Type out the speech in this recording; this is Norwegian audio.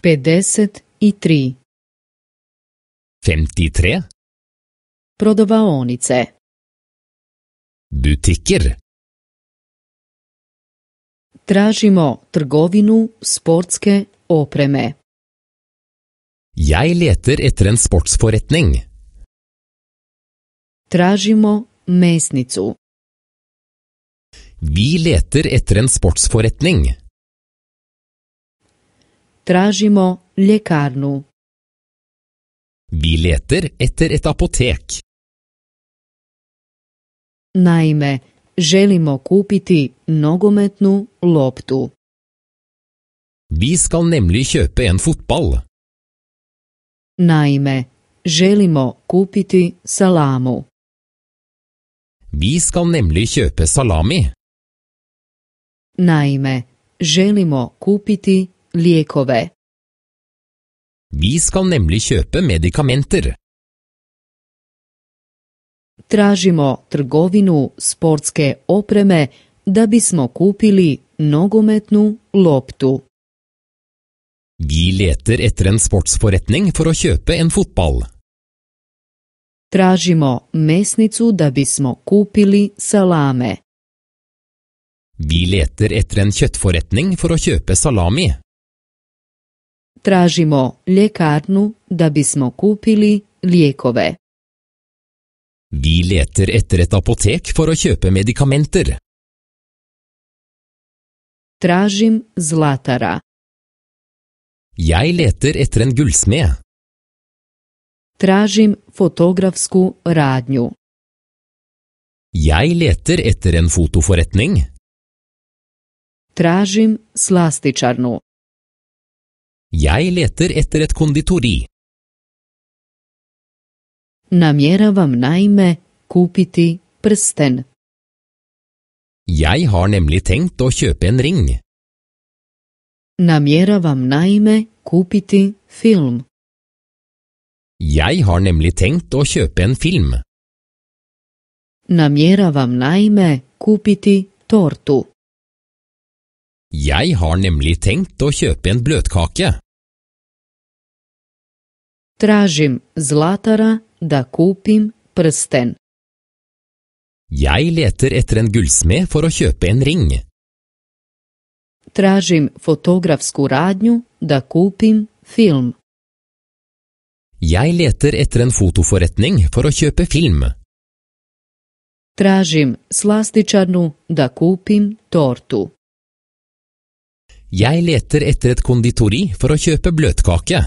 53 53 Prodavaonice Butiker Tražimo trgovinu sportske opreme. Jeg leter etter en sportsforretning. Tražimo mesnicu. Vi leter etter en sportsforretning. Tražimo ljekarnu. Vi leter etter et apotek. Naime, želimo kupiti nogometnu loptu. Vi skal nemlig kjøpe en fotball. Naime, želimo kupiti salamu. Vi skal nemlig kjøpe salami. Naime, želimo kupiti liekové. Vi skal nemlig kjøpe medikamenter. Tražimo trgovinu sportske opreme da bismo kupili nogometnu loptu. Vi leter etter en sportsforretning for å kjøpe en fotball. Tražimo mesnicu da bismo kupili salame. Vi leter etter en kjøttforretning for å kjøpe salami. Tražimo ljekarnu da bismo kupili lijekove. Vi leter etter et apotek for å kjøpe medikamenter. Tražim zlatara. Jeg leter etter en gullsmed. Tražim fotografsku radnju. Jeg leter etter en fotoforretning. Tražim slastičarnu. Jeg leter etter et konditori. Namjeravam naime kupiti prsten. Jeg har nemlig tenkt å kjøpe en ring. Namjeravam naime kupiti film. Jeg har nemlig tenkt å kjøpe en film. Namjeravam naime kupiti tortu. Jeg har nemlig tenkt å kjøpe en bløtkake. Tražim Zlatara da kupim prsten. Jeg leter etter en gullsmed for å kjøpe en ring. Tražim fotografsku radnju da kupim film. Jeg leter etter en fotoforretning for å kjøpe film. Tražim slastičarnu da kupim tortu. Jeg leter etter et konditori for å kjøpe bløtkake.